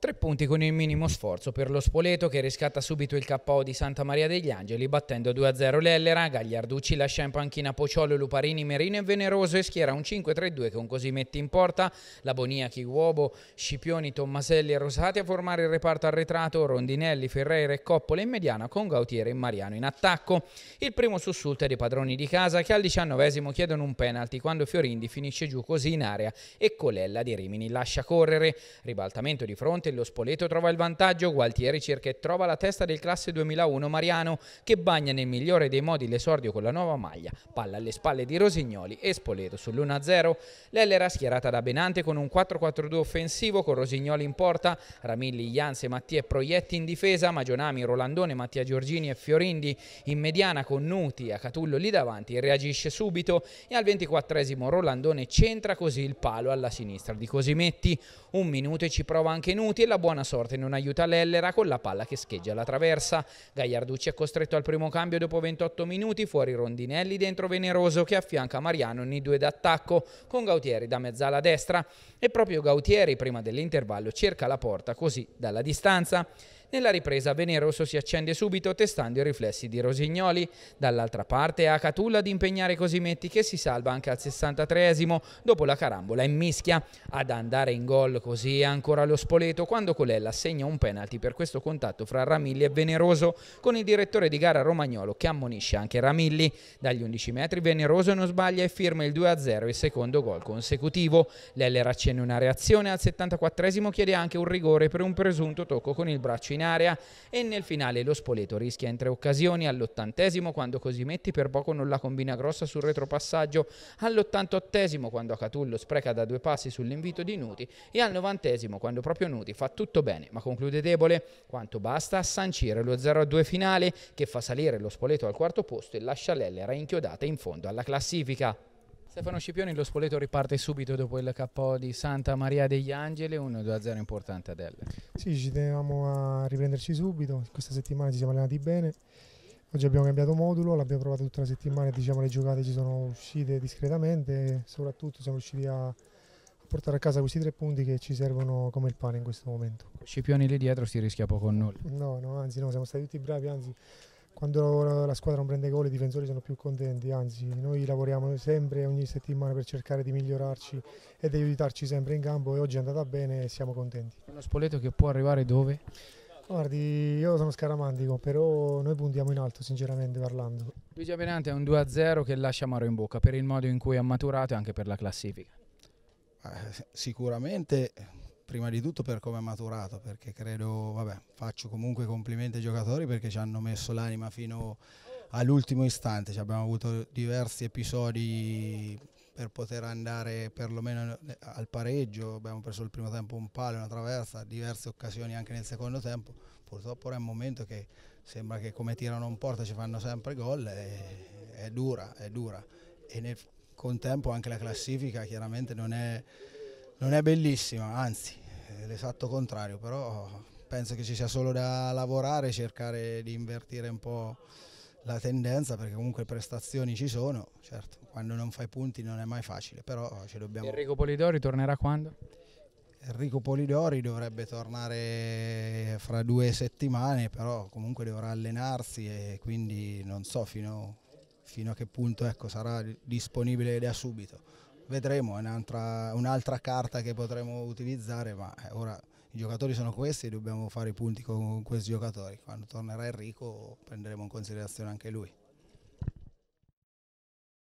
Tre punti con il minimo sforzo per lo Spoleto che riscatta subito il KO di Santa Maria degli Angeli battendo 2-0 l'Ellera, Gagliarducci lascia in panchina Pociolo, Luparini, Merino e Veneroso e schiera un 5-3-2 con Cosimetti in porta, la Bonia, Chiguobo, Scipioni, Tommaselli e Rosati a formare il reparto arretrato, Rondinelli, Ferreira e Coppola in mediana con Gautiere e Mariano in attacco. Il primo sussulto è dei padroni di casa che al diciannovesimo chiedono un penalty quando Fiorindi finisce giù così in area e Colella di Rimini lascia correre. Ribaltamento di fronte Finalmente lo Spoleto trova il vantaggio, Gualtieri cerca e trova la testa del classe 2001 Mariano che bagna nel migliore dei modi l'esordio con la nuova maglia, palla alle spalle di Rosignoli e Spoleto sull'1-0. L'Ellera schierata da Benante con un 4-4-2 offensivo con Rosignoli in porta, Ramilli, Ianze, Mattia e Proietti in difesa, Magionami, Rolandone, Mattia Giorgini e Fiorindi in mediana con Nuti e Catullo lì davanti reagisce subito e al 24esimo Rolandone centra così il palo alla sinistra di Cosimetti. Un minuto e ci prova anche Nuti minuti e la buona sorte non aiuta l'Ellera con la palla che scheggia la traversa. Gagliarducci è costretto al primo cambio dopo 28 minuti, fuori Rondinelli dentro Veneroso che affianca Mariano nei due d'attacco con Gautieri da mezzala destra e proprio Gautieri prima dell'intervallo cerca la porta così dalla distanza. Nella ripresa Venerosso si accende subito testando i riflessi di Rosignoli. Dall'altra parte è a Catulla ad impegnare Cosimetti che si salva anche al 63esimo dopo la carambola in mischia. Ad andare in gol così è ancora lo Spoleto quando Colella segna un penalty per questo contatto fra Ramilli e Veneroso con il direttore di gara Romagnolo che ammonisce anche Ramilli. Dagli 11 metri Veneroso non sbaglia e firma il 2-0 il secondo gol consecutivo. L'Eller accende una reazione al 74esimo chiede anche un rigore per un presunto tocco con il braccio in in area e nel finale lo Spoleto rischia in tre occasioni all'ottantesimo quando Cosimetti per poco non la combina grossa sul retropassaggio, all'ottantottesimo quando Acatullo spreca da due passi sull'invito di Nuti e al novantesimo quando proprio Nuti fa tutto bene ma conclude debole quanto basta a sancire lo 0-2 finale che fa salire lo Spoleto al quarto posto e la lascia l'Ellera inchiodata in fondo alla classifica. Stefano Scipioni, lo Spoleto riparte subito dopo il KO di Santa Maria degli Angeli, 1-2-0 importante ad L. Sì, ci tenevamo a riprenderci subito, questa settimana ci siamo allenati bene, oggi abbiamo cambiato modulo, l'abbiamo provato tutta la settimana e diciamo le giocate ci sono uscite discretamente, e soprattutto siamo riusciti a portare a casa questi tre punti che ci servono come il pane in questo momento. Scipioni lì dietro si rischia poco o nulla. No, no, anzi no, siamo stati tutti bravi, anzi quando la squadra non prende gol i difensori sono più contenti, anzi noi lavoriamo sempre ogni settimana per cercare di migliorarci ed aiutarci sempre in campo e oggi è andata bene e siamo contenti. Uno Spoleto che può arrivare dove? Guardi, io sono scaramantico, però noi puntiamo in alto, sinceramente parlando. Luigi Avenante è un 2-0 che lascia amaro in bocca per il modo in cui ha maturato e anche per la classifica. Eh, sicuramente prima di tutto per come è maturato, perché credo, vabbè, faccio comunque complimenti ai giocatori perché ci hanno messo l'anima fino all'ultimo istante, ci abbiamo avuto diversi episodi per poter andare perlomeno al pareggio, abbiamo preso il primo tempo un palo, una traversa, diverse occasioni anche nel secondo tempo, purtroppo ora è un momento che sembra che come tirano un porta ci fanno sempre gol, è, è dura, è dura e nel contempo anche la classifica chiaramente non è non è bellissima, anzi, è l'esatto contrario, però penso che ci sia solo da lavorare, cercare di invertire un po' la tendenza perché comunque prestazioni ci sono, certo, quando non fai punti non è mai facile, però ci dobbiamo... Enrico Polidori tornerà quando? Enrico Polidori dovrebbe tornare fra due settimane, però comunque dovrà allenarsi e quindi non so fino, fino a che punto ecco, sarà disponibile da subito vedremo, è un'altra, un'altra carta che potremo utilizzare, ma eh, ora i giocatori sono questi e dobbiamo fare i punti con questi giocatori. Quando tornerà Enrico prenderemo in considerazione anche lui.